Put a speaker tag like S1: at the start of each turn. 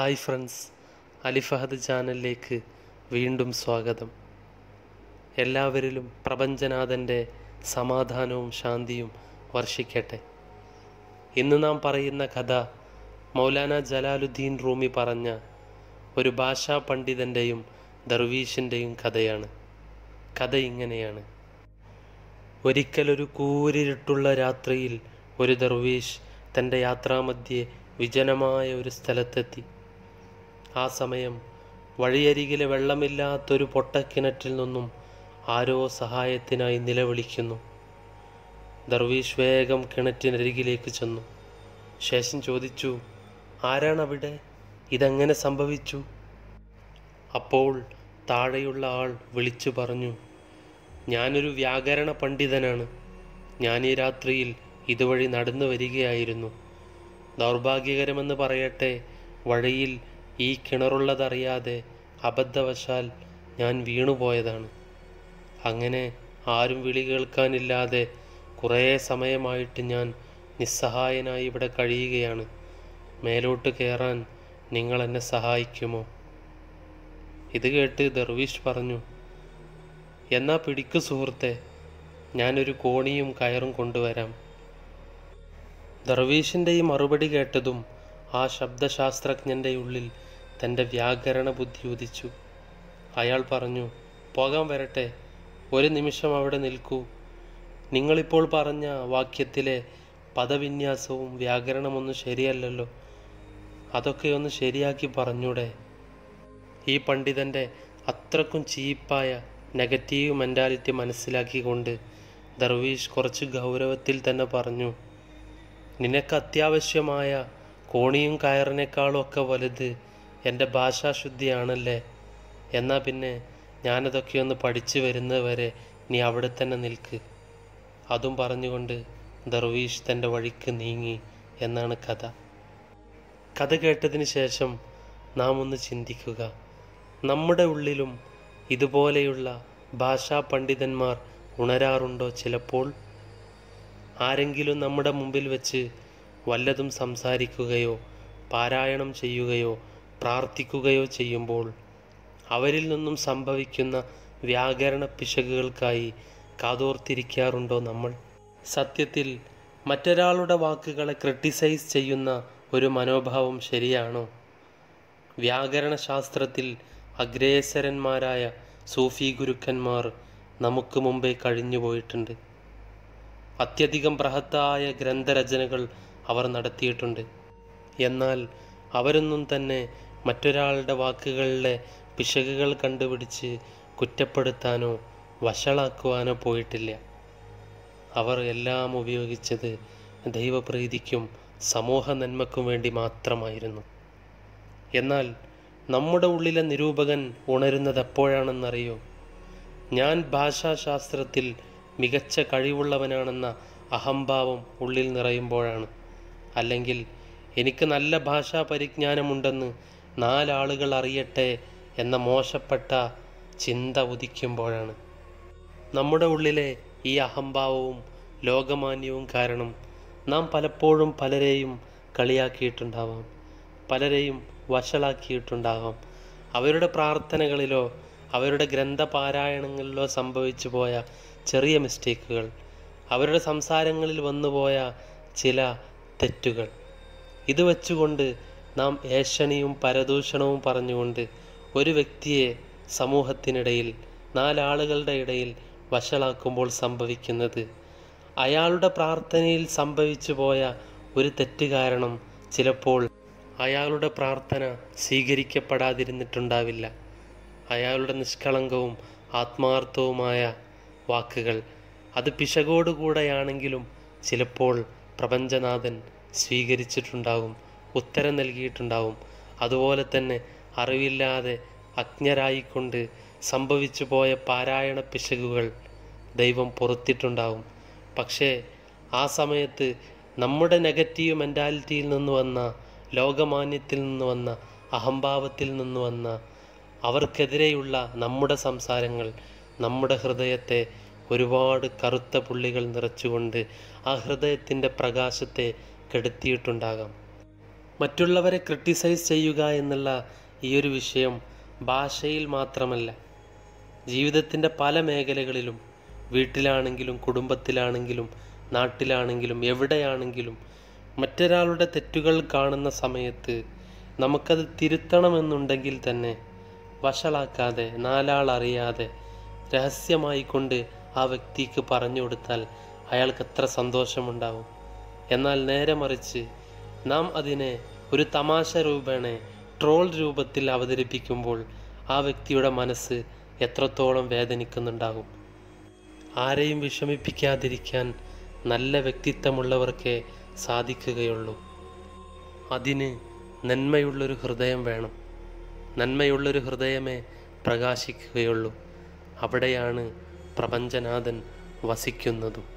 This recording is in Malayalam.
S1: ഹായ് ഫ്രണ്ട്സ് അലിഫഹദ് ചാനലിലേക്ക് വീണ്ടും സ്വാഗതം എല്ലാവരിലും പ്രപഞ്ചനാഥൻ്റെ സമാധാനവും ശാന്തിയും വർഷിക്കട്ടെ ഇന്ന് നാം പറയുന്ന കഥ മൗലാന ജലാലുദ്ദീൻ റൂമി പറഞ്ഞ ഒരു ഭാഷാ പണ്ഡിതൻ്റെയും ദർവീഷിൻ്റെയും കഥയാണ് കഥ ഇങ്ങനെയാണ് ഒരിക്കലൊരു കൂരിരുട്ടുള്ള രാത്രിയിൽ ഒരു ദർവീഷ് തൻ്റെ യാത്രാമധ്യേ വിജനമായ ഒരു സ്ഥലത്തെത്തി ആ സമയം വഴിയരികിലെ വെള്ളമില്ലാത്തൊരു പൊട്ടക്കിണറ്റിൽ നിന്നും ആരോ സഹായത്തിനായി നിലവിളിക്കുന്നു ദർവീഷ് വേഗം കിണറ്റിനരികിലേക്ക് ചെന്നു ശേഷം ചോദിച്ചു ആരാണവിടെ ഇതെങ്ങനെ സംഭവിച്ചു അപ്പോൾ താഴെയുള്ള ആൾ വിളിച്ചു പറഞ്ഞു ഞാനൊരു വ്യാകരണ പണ്ഡിതനാണ് ഞാൻ ഈ രാത്രിയിൽ ഇതുവഴി നടന്നു വരികയായിരുന്നു ദൗർഭാഗ്യകരമെന്ന് പറയട്ടെ വഴിയിൽ ഈ കിണറുള്ളതറിയാതെ അബദ്ധവശാൽ ഞാൻ വീണുപോയതാണ് അങ്ങനെ ആരും വിളി കേൾക്കാനില്ലാതെ കുറേ സമയമായിട്ട് ഞാൻ നിസ്സഹായനായി ഇവിടെ കഴിയുകയാണ് മേലോട്ട് കയറാൻ നിങ്ങൾ എന്നെ സഹായിക്കുമോ ഇത് കേട്ട് ദർവീഷ് പറഞ്ഞു എന്നാ പിടിക്കു സുഹൃത്തെ ഞാനൊരു കോണിയും കയറും കൊണ്ടുവരാം ദർവീഷിൻ്റെ ഈ മറുപടി കേട്ടതും ആ ശബ്ദശാസ്ത്രജ്ഞൻ്റെ ഉള്ളിൽ തൻ്റെ വ്യാകരണ ബുദ്ധി ഉദിച്ചു അയാൾ പറഞ്ഞു പോകാൻ വരട്ടെ ഒരു നിമിഷം അവിടെ നിൽക്കൂ നിങ്ങളിപ്പോൾ പറഞ്ഞ വാക്യത്തിലെ പദവിന്യാസവും വ്യാകരണമൊന്നും ശരിയല്ലല്ലോ അതൊക്കെ ഒന്ന് ശരിയാക്കി പറഞ്ഞൂടെ ഈ പണ്ഡിതൻ്റെ അത്രക്കും ചീപ്പായ നെഗറ്റീവ് മെൻറ്റാലിറ്റി മനസ്സിലാക്കിക്കൊണ്ട് ദർവീഷ് കുറച്ച് ഗൗരവത്തിൽ തന്നെ പറഞ്ഞു നിനക്ക് അത്യാവശ്യമായ കോണിയും കയറിനേക്കാളും ഒക്കെ വലുത് എൻ്റെ ഭാഷാശുദ്ധിയാണല്ലേ എന്നാൽ പിന്നെ ഞാനതൊക്കെ ഒന്ന് പഠിച്ചു വരുന്നവരെ നീ അവിടെ തന്നെ നിൽക്ക് അതും പറഞ്ഞുകൊണ്ട് ദർവീഷ് തൻ്റെ വഴിക്ക് നീങ്ങി എന്നാണ് കഥ കഥ കേട്ടതിന് ശേഷം നാം ഒന്ന് ചിന്തിക്കുക നമ്മുടെ ഉള്ളിലും ഇതുപോലെയുള്ള ഭാഷാ പണ്ഡിതന്മാർ ഉണരാറുണ്ടോ ചിലപ്പോൾ ആരെങ്കിലും നമ്മുടെ മുമ്പിൽ വെച്ച് വല്ലതും സംസാരിക്കുകയോ പാരായണം ചെയ്യുകയോ പ്രാർത്ഥിക്കുകയോ ചെയ്യുമ്പോൾ അവരിൽ നിന്നും സംഭവിക്കുന്ന വ്യാകരണ പിശകുകൾക്കായി കാതോർത്തിരിക്കാറുണ്ടോ നമ്മൾ സത്യത്തിൽ മറ്റൊരാളുടെ വാക്കുകളെ ക്രിട്ടിസൈസ് ചെയ്യുന്ന ഒരു മനോഭാവം ശരിയാണോ വ്യാകരണ ശാസ്ത്രത്തിൽ അഗ്രേസരന്മാരായ സൂഫി ഗുരുക്കന്മാർ നമുക്ക് മുമ്പേ കഴിഞ്ഞുപോയിട്ടുണ്ട് അത്യധികം ബൃഹത്തായ ഗ്രന്ഥരചനകൾ അവർ നടത്തിയിട്ടുണ്ട് എന്നാൽ അവരൊന്നും തന്നെ മറ്റൊരാളുടെ വാക്കുകളിലെ പിശകുകൾ കണ്ടുപിടിച്ച് കുറ്റപ്പെടുത്താനോ വഷളാക്കുവാനോ പോയിട്ടില്ല അവർ എല്ലാം ഉപയോഗിച്ചത് ദൈവപ്രീതിക്കും സമൂഹ നന്മക്കും വേണ്ടി മാത്രമായിരുന്നു എന്നാൽ നമ്മുടെ ഉള്ളിലെ നിരൂപകൻ ഉണരുന്നത് എപ്പോഴാണെന്നറിയോ ഞാൻ ഭാഷാശാസ്ത്രത്തിൽ മികച്ച കഴിവുള്ളവനാണെന്ന അഹംഭാവം ഉള്ളിൽ നിറയുമ്പോഴാണ് അല്ലെങ്കിൽ എനിക്ക് നല്ല ഭാഷാ പരിജ്ഞാനമുണ്ടെന്ന് നാലാളുകൾ അറിയട്ടെ എന്ന മോശപ്പെട്ട ചിന്ത ഉദിക്കുമ്പോഴാണ് നമ്മുടെ ഉള്ളിലെ ഈ അഹംഭാവവും ലോകമാന്യവും കാരണം നാം പലപ്പോഴും പലരെയും കളിയാക്കിയിട്ടുണ്ടാവാം പലരെയും വഷളാക്കിയിട്ടുണ്ടാകാം അവരുടെ പ്രാർത്ഥനകളിലോ അവരുടെ ഗ്രന്ഥപാരായണങ്ങളിലോ സംഭവിച്ചു പോയ ചെറിയ മിസ്റ്റേക്കുകൾ അവരുടെ സംസാരങ്ങളിൽ വന്നുപോയ ചില തെറ്റുകൾ ഇത് വെച്ചുകൊണ്ട് നാം ഏഷണിയും പരദൂഷണവും പറഞ്ഞുകൊണ്ട് ഒരു വ്യക്തിയെ സമൂഹത്തിനിടയിൽ നാലാളുകളുടെ ഇടയിൽ വഷളാക്കുമ്പോൾ സംഭവിക്കുന്നത് അയാളുടെ പ്രാർത്ഥനയിൽ സംഭവിച്ചു പോയ ഒരു തെറ്റ് കാരണം ചിലപ്പോൾ അയാളുടെ പ്രാർത്ഥന സ്വീകരിക്കപ്പെടാതിരുന്നിട്ടുണ്ടാവില്ല അയാളുടെ നിഷ്കളങ്കവും ആത്മാർത്ഥവുമായ വാക്കുകൾ അത് പിശകോടുകൂടെയാണെങ്കിലും ചിലപ്പോൾ പ്രപഞ്ചനാഥൻ സ്വീകരിച്ചിട്ടുണ്ടാകും ഉത്തരം നൽകിയിട്ടുണ്ടാവും അതുപോലെ തന്നെ അറിവില്ലാതെ അജ്ഞരായിക്കൊണ്ട് സംഭവിച്ചു പോയ പാരായണ പിശകുകൾ ദൈവം പുറത്തിട്ടുണ്ടാവും പക്ഷേ ആ സമയത്ത് നമ്മുടെ നെഗറ്റീവ് മെൻറ്റാലിറ്റിയിൽ നിന്ന് വന്ന ലോകമാന്യത്തിൽ നിന്ന് വന്ന അഹംഭാവത്തിൽ നിന്ന് വന്ന അവർക്കെതിരെയുള്ള നമ്മുടെ സംസാരങ്ങൾ നമ്മുടെ ഹൃദയത്തെ ഒരുപാട് കറുത്ത പുള്ളികൾ നിറച്ചുകൊണ്ട് ആ ഹൃദയത്തിൻ്റെ പ്രകാശത്തെ കെടുത്തിയിട്ടുണ്ടാകാം മറ്റുള്ളവരെ ക്രിട്ടിസൈസ് ചെയ്യുക എന്നുള്ള ഈ ഒരു വിഷയം ഭാഷയിൽ മാത്രമല്ല ജീവിതത്തിൻ്റെ പല മേഖലകളിലും വീട്ടിലാണെങ്കിലും കുടുംബത്തിലാണെങ്കിലും നാട്ടിലാണെങ്കിലും എവിടെയാണെങ്കിലും മറ്റൊരാളുടെ തെറ്റുകൾ കാണുന്ന സമയത്ത് നമുക്കത് തിരുത്തണമെന്നുണ്ടെങ്കിൽ തന്നെ വഷളാക്കാതെ നാലാൾ അറിയാതെ രഹസ്യമായി കൊണ്ട് ആ വ്യക്തിക്ക് പറഞ്ഞു കൊടുത്താൽ അയാൾക്ക് എത്ര സന്തോഷമുണ്ടാവും എന്നാൽ നേരെ മറിച്ച് നാം അതിനെ ഒരു തമാശ രൂപേണ ട്രോൾ രൂപത്തിൽ അവതരിപ്പിക്കുമ്പോൾ ആ വ്യക്തിയുടെ മനസ്സ് എത്രത്തോളം വേദനിക്കുന്നുണ്ടാകും ആരെയും വിഷമിപ്പിക്കാതിരിക്കാൻ നല്ല വ്യക്തിത്വമുള്ളവർക്കേ സാധിക്കുകയുള്ളൂ അതിന് നന്മയുള്ളൊരു ഹൃദയം വേണം നന്മയുള്ളൊരു ഹൃദയമേ പ്രകാശിക്കുകയുള്ളൂ അവിടെയാണ് പ്രപഞ്ചനാഥൻ വസിക്കുന്നതും